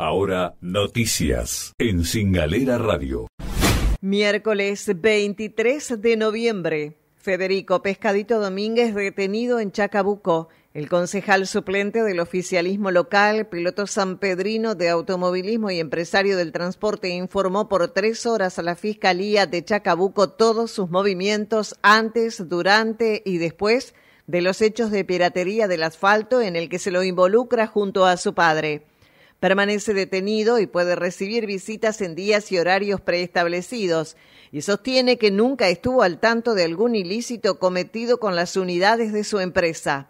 Ahora, noticias en Singalera Radio. Miércoles 23 de noviembre. Federico Pescadito Domínguez retenido en Chacabuco. El concejal suplente del oficialismo local, piloto sanpedrino de automovilismo y empresario del transporte, informó por tres horas a la Fiscalía de Chacabuco todos sus movimientos antes, durante y después de los hechos de piratería del asfalto en el que se lo involucra junto a su padre permanece detenido y puede recibir visitas en días y horarios preestablecidos, y sostiene que nunca estuvo al tanto de algún ilícito cometido con las unidades de su empresa.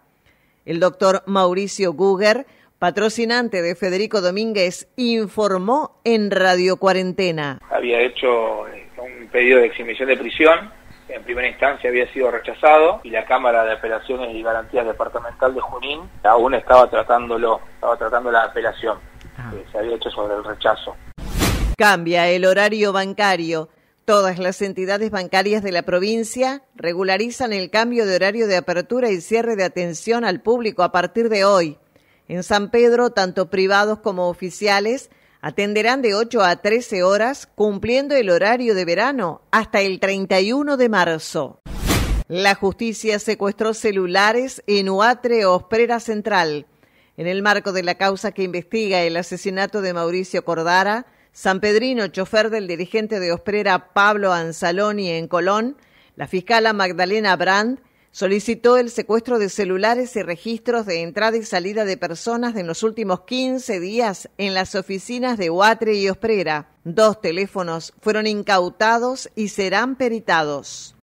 El doctor Mauricio Guger, patrocinante de Federico Domínguez, informó en Radio Cuarentena. Había hecho eh, un pedido de exhibición de prisión en primera instancia había sido rechazado y la Cámara de Apelaciones y Garantías Departamental de Junín aún estaba tratándolo, estaba tratando la apelación. Ah. que se había hecho sobre el rechazo. Cambia el horario bancario. Todas las entidades bancarias de la provincia regularizan el cambio de horario de apertura y cierre de atención al público a partir de hoy. En San Pedro, tanto privados como oficiales atenderán de 8 a 13 horas, cumpliendo el horario de verano hasta el 31 de marzo. La justicia secuestró celulares en Uatre Osprera Central. En el marco de la causa que investiga el asesinato de Mauricio Cordara, San Pedrino, chofer del dirigente de Osprera Pablo Anzaloni en Colón, la fiscala Magdalena Brand solicitó el secuestro de celulares y registros de entrada y salida de personas en los últimos 15 días en las oficinas de Huatre y Osprera. Dos teléfonos fueron incautados y serán peritados.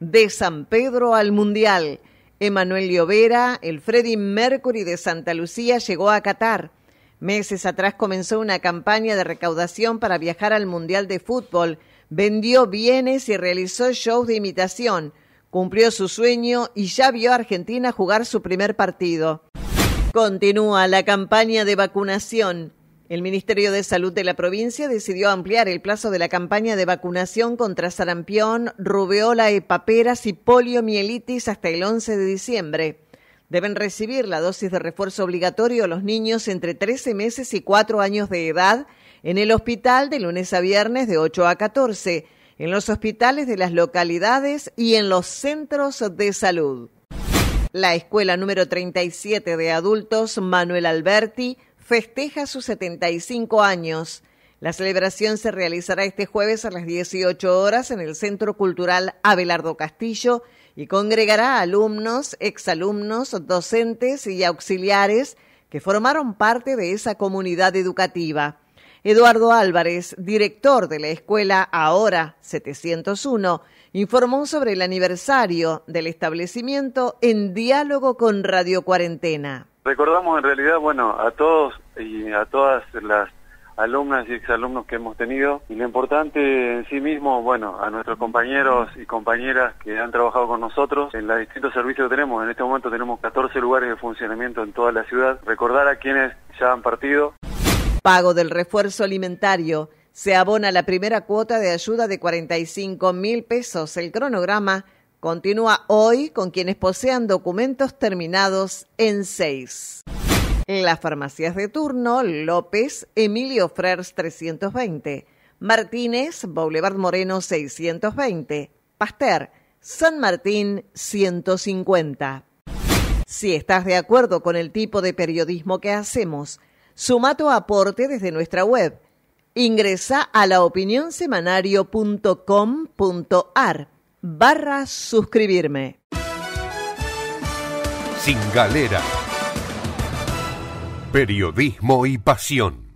De San Pedro al Mundial. Emanuel Llovera, el Freddy Mercury de Santa Lucía, llegó a Qatar. Meses atrás comenzó una campaña de recaudación para viajar al Mundial de Fútbol. Vendió bienes y realizó shows de imitación. Cumplió su sueño y ya vio a Argentina jugar su primer partido. Continúa la campaña de vacunación. El Ministerio de Salud de la provincia decidió ampliar el plazo de la campaña de vacunación contra sarampión, rubeola, paperas y poliomielitis hasta el 11 de diciembre. Deben recibir la dosis de refuerzo obligatorio los niños entre 13 meses y 4 años de edad en el hospital de lunes a viernes de 8 a 14, en los hospitales de las localidades y en los centros de salud. La escuela número 37 de adultos Manuel Alberti festeja sus 75 años. La celebración se realizará este jueves a las 18 horas en el Centro Cultural Abelardo Castillo y congregará alumnos, exalumnos, docentes y auxiliares que formaron parte de esa comunidad educativa. Eduardo Álvarez, director de la escuela Ahora 701, informó sobre el aniversario del establecimiento en diálogo con Radio Cuarentena. Recordamos en realidad, bueno, a todos y a todas las alumnas y exalumnos que hemos tenido. Y lo importante en sí mismo, bueno, a nuestros compañeros y compañeras que han trabajado con nosotros en los distintos servicios que tenemos. En este momento tenemos 14 lugares de funcionamiento en toda la ciudad. Recordar a quienes ya han partido. Pago del refuerzo alimentario. Se abona la primera cuota de ayuda de 45 mil pesos. El cronograma continúa hoy con quienes posean documentos terminados en seis. Las farmacias de turno, López, Emilio Frers 320, Martínez, Boulevard Moreno 620, Pasteur, San Martín 150. Si estás de acuerdo con el tipo de periodismo que hacemos, suma tu aporte desde nuestra web. Ingresa a laopinionsemanario.com.ar barra suscribirme. Sin galera Periodismo y pasión.